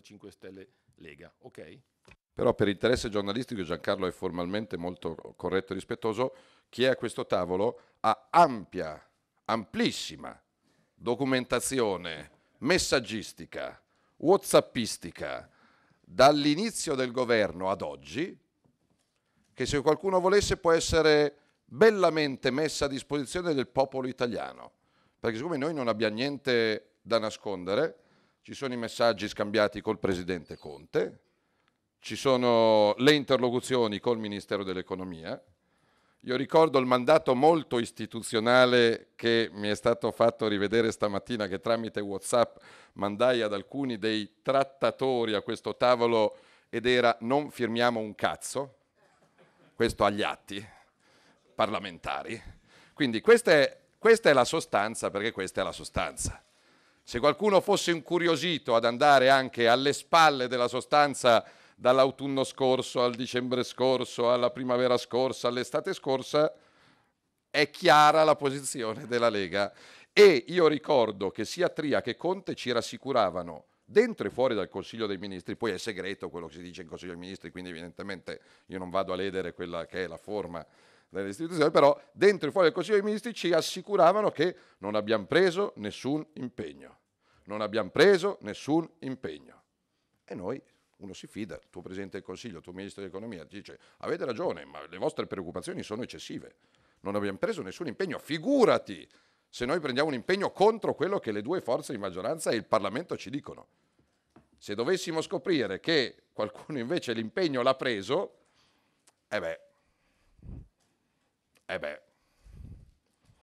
Alleanza 5 Stelle Lega, ok? Però per interesse giornalistico Giancarlo è formalmente molto corretto e rispettoso, chi è a questo tavolo ha ampia, amplissima documentazione messaggistica, whatsappistica, dall'inizio del governo ad oggi, che se qualcuno volesse può essere bellamente messa a disposizione del popolo italiano, perché siccome noi non abbiamo niente da nascondere, ci sono i messaggi scambiati col Presidente Conte, ci sono le interlocuzioni col Ministero dell'Economia. Io ricordo il mandato molto istituzionale che mi è stato fatto rivedere stamattina, che tramite Whatsapp mandai ad alcuni dei trattatori a questo tavolo ed era non firmiamo un cazzo, questo agli atti parlamentari. Quindi questa è, questa è la sostanza, perché questa è la sostanza. Se qualcuno fosse incuriosito ad andare anche alle spalle della sostanza dall'autunno scorso al dicembre scorso, alla primavera scorsa, all'estate scorsa, è chiara la posizione della Lega. E io ricordo che sia Tria che Conte ci rassicuravano dentro e fuori dal Consiglio dei Ministri, poi è segreto quello che si dice in Consiglio dei Ministri, quindi evidentemente io non vado a ledere quella che è la forma delle istituzioni, però dentro e fuori dal Consiglio dei Ministri ci assicuravano che non abbiamo preso nessun impegno non abbiamo preso nessun impegno. E noi, uno si fida, il tuo Presidente del Consiglio, il tuo Ministro dell'Economia, ti dice avete ragione, ma le vostre preoccupazioni sono eccessive, non abbiamo preso nessun impegno, figurati se noi prendiamo un impegno contro quello che le due forze di maggioranza e il Parlamento ci dicono. Se dovessimo scoprire che qualcuno invece l'impegno l'ha preso, eh beh, eh beh,